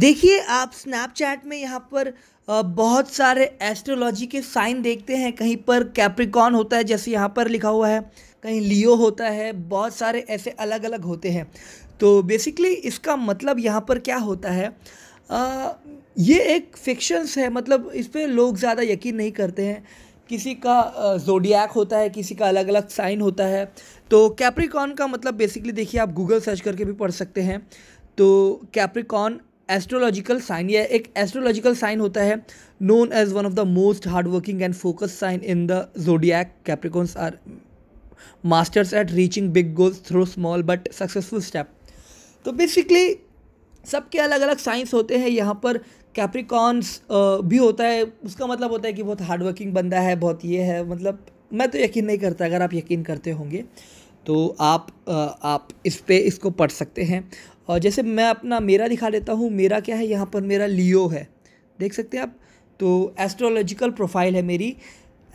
देखिए आप स्नैपचैट में यहाँ पर बहुत सारे एस्ट्रोलॉजी के साइन देखते हैं कहीं पर कैप्रिकॉन होता है जैसे यहाँ पर लिखा हुआ है कहीं लियो होता है बहुत सारे ऐसे अलग अलग होते हैं तो बेसिकली इसका मतलब यहाँ पर क्या होता है आ, ये एक फिक्शंस है मतलब इस पर लोग ज़्यादा यकीन नहीं करते हैं किसी का जोडियाक होता है किसी का अलग अलग साइन होता है तो कैप्रिकॉन का मतलब बेसिकली देखिए आप गूगल सर्च करके भी पढ़ सकते हैं तो कैप्रिकॉन एस्ट्रोलॉजिकल साइन यह एक एस्ट्रोलॉजिकल साइन होता है known as one of the most hardworking and focus sign in the zodiac Capricorns are masters at reaching big goals through small but successful step तो बेसिकली सबके अलग अलग science होते हैं यहाँ पर कैप्रिकॉन्स भी होता है उसका मतलब होता है कि बहुत हार्डवर्किंग बंदा है बहुत ये है मतलब मैं तो यकीन नहीं करता अगर आप यकीन करते होंगे तो आप आप इस पर इसको पढ़ सकते हैं और जैसे मैं अपना मेरा दिखा देता हूँ मेरा क्या है यहाँ पर मेरा लियो है देख सकते हैं आप तो एस्ट्रोलॉजिकल प्रोफाइल है मेरी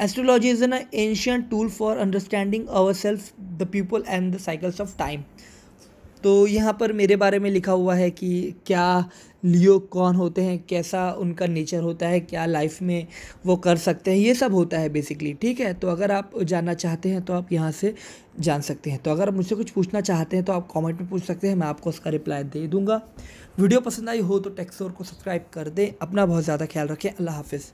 astrology is an ancient tool for understanding our self the people and the cycles of time तो यहाँ पर मेरे बारे में लिखा हुआ है कि क्या लियो कौन होते हैं कैसा उनका नेचर होता है क्या लाइफ में वो कर सकते हैं ये सब होता है बेसिकली ठीक है तो अगर आप जानना चाहते हैं तो आप यहाँ से जान सकते हैं तो अगर मुझसे कुछ पूछना चाहते हैं तो आप कमेंट में पूछ सकते हैं मैं आपको उसका रिप्लाई दे दूँगा वीडियो पसंद आई हो तो टेक्सोर को सब्सक्राइब कर दें अपना बहुत ज़्यादा ख्याल रखें अल्लाह हाफिज़